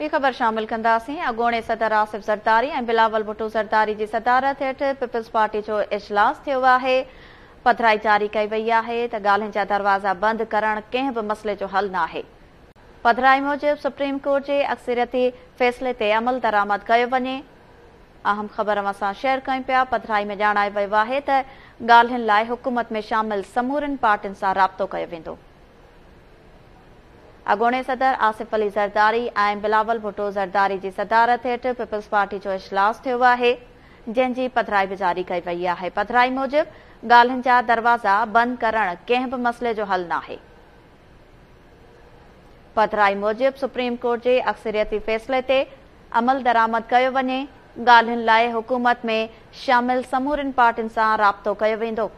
ॿी ख़बर शामिल कंदासीं अॻोणे सदर आसिफ़ सरदारी ऐं बिलावल भुटू ज़रदारी जी सदारत हेठ पीपल्स पार्टी जो इजलास थियो आहे पधराई जारी कई वई आहे त ॻाल्हियुनि जा दरवाज़ा बंदि करण कंहिं बि मसले जो हल न आहे पधराई मुजिब सुप्रीम कोर्ट जे अक्सरती फ़ैसिले ते अमल दरामद कयो वञे अहम ख़बर पधराई में ॼाणायो वियो आहे त ॻाल्हियुनि लाइ हुकूमत में शामिल समूरनि पार्टियुनि सां राबितो कयो वेंदो अगोणे सदर आसिफ़ अली ज़रदारी ऐं बिलावल भुटो ज़रदारी जी सदारत हेठि पीपल्स पार्टी जो इजलास थियो आहे जंहिंजी पधराई बि जारी कई वई आहे पधिराई मूजिब ॻाल्हियुनि जा दरवाज़ा बंदि करणु कंहिं बि मसले जो हल न आहे पधराई मूजिब सुप्रीम कोर्ट जे अक्सरियती फ़ैसिले ते अमल दरामद कयो वञे ॻाल्हियुनि लाइ हुकूमत में शामिल समूरनि पार्टियुनि सां राबितो कयो वेंदो